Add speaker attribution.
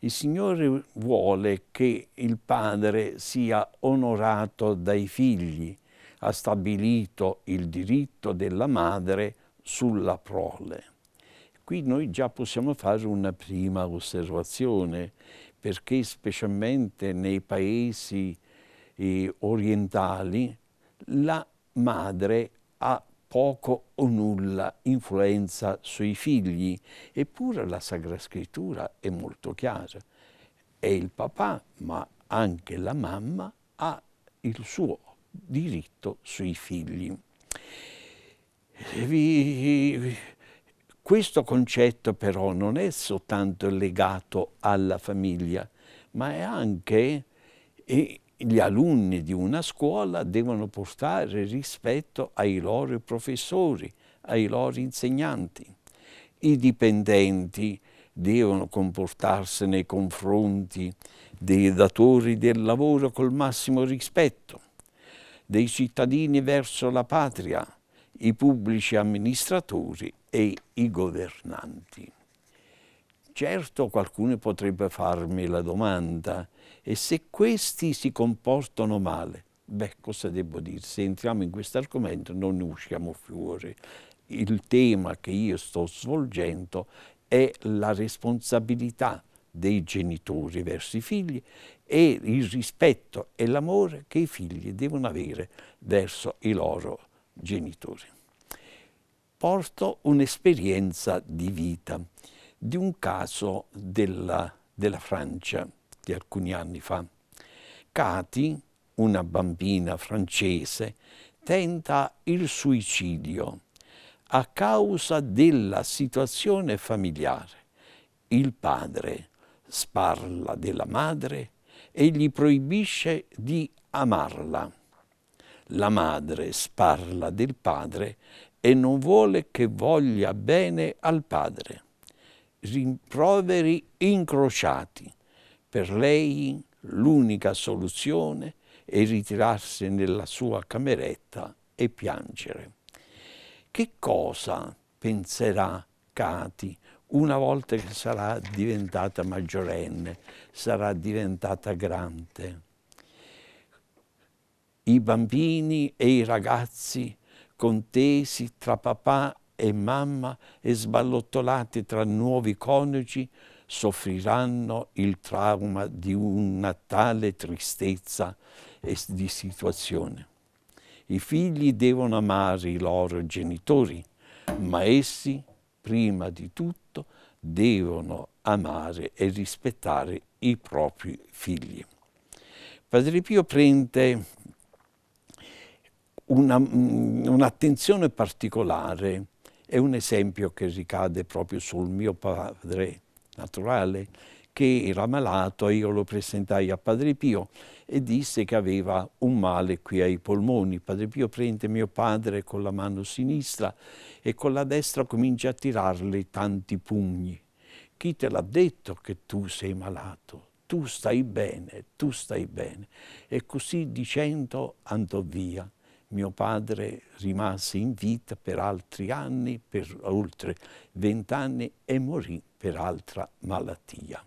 Speaker 1: Il Signore vuole che il padre sia onorato dai figli, ha stabilito il diritto della madre sulla prole. Qui noi già possiamo fare una prima osservazione, perché specialmente nei paesi eh, orientali la madre ha poco o nulla influenza sui figli, eppure la Sacra Scrittura è molto chiara. E il papà, ma anche la mamma ha il suo diritto sui figli. Vi... Questo concetto però non è soltanto legato alla famiglia, ma è anche gli alunni di una scuola devono portare rispetto ai loro professori, ai loro insegnanti. I dipendenti devono comportarsi nei confronti dei datori del lavoro col massimo rispetto, dei cittadini verso la patria, i pubblici amministratori e i governanti. Certo qualcuno potrebbe farmi la domanda, e se questi si comportano male? Beh, cosa devo dire? Se entriamo in questo argomento non ne usciamo fuori. Il tema che io sto svolgendo è la responsabilità dei genitori verso i figli e il rispetto e l'amore che i figli devono avere verso i loro genitori. Porto un'esperienza di vita di un caso della, della Francia di alcuni anni fa. Cati, una bambina francese, tenta il suicidio a causa della situazione familiare. Il padre sparla della madre e gli proibisce di amarla. La madre sparla del padre e non vuole che voglia bene al padre rimproveri incrociati. Per lei l'unica soluzione è ritirarsi nella sua cameretta e piangere. Che cosa penserà Cati una volta che sarà diventata maggiorenne, sarà diventata grande? I bambini e i ragazzi contesi tra papà e mamma e sballottolati tra nuovi coniugi soffriranno il trauma di una tale tristezza e di situazione. I figli devono amare i loro genitori, ma essi, prima di tutto, devono amare e rispettare i propri figli. Padre Pio prende mm, un'attenzione un particolare è un esempio che ricade proprio sul mio padre naturale, che era malato, io lo presentai a Padre Pio e disse che aveva un male qui ai polmoni. Padre Pio prende mio padre con la mano sinistra e con la destra comincia a tirarle tanti pugni. Chi te l'ha detto che tu sei malato? Tu stai bene, tu stai bene. E così dicendo andò via mio padre rimase in vita per altri anni, per oltre vent'anni, e morì per altra malattia.